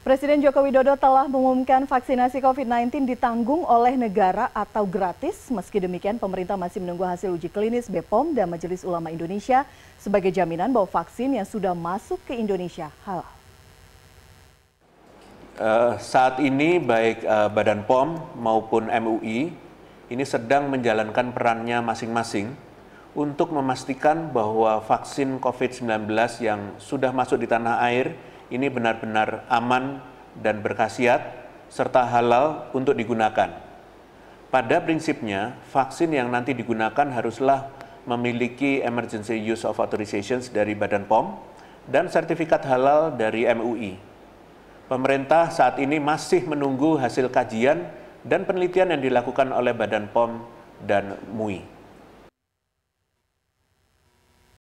Presiden Joko Widodo telah mengumumkan vaksinasi COVID-19 ditanggung oleh negara atau gratis. Meski demikian, pemerintah masih menunggu hasil uji klinis BPOM dan Majelis Ulama Indonesia sebagai jaminan bahwa vaksin yang sudah masuk ke Indonesia halal. Uh, saat ini baik uh, Badan POM maupun MUI ini sedang menjalankan perannya masing-masing untuk memastikan bahwa vaksin COVID-19 yang sudah masuk di tanah air ini benar-benar aman dan berkhasiat serta halal untuk digunakan. Pada prinsipnya, vaksin yang nanti digunakan haruslah memiliki emergency use of authorizations dari Badan POM dan sertifikat halal dari MUI. Pemerintah saat ini masih menunggu hasil kajian dan penelitian yang dilakukan oleh Badan POM dan MUI.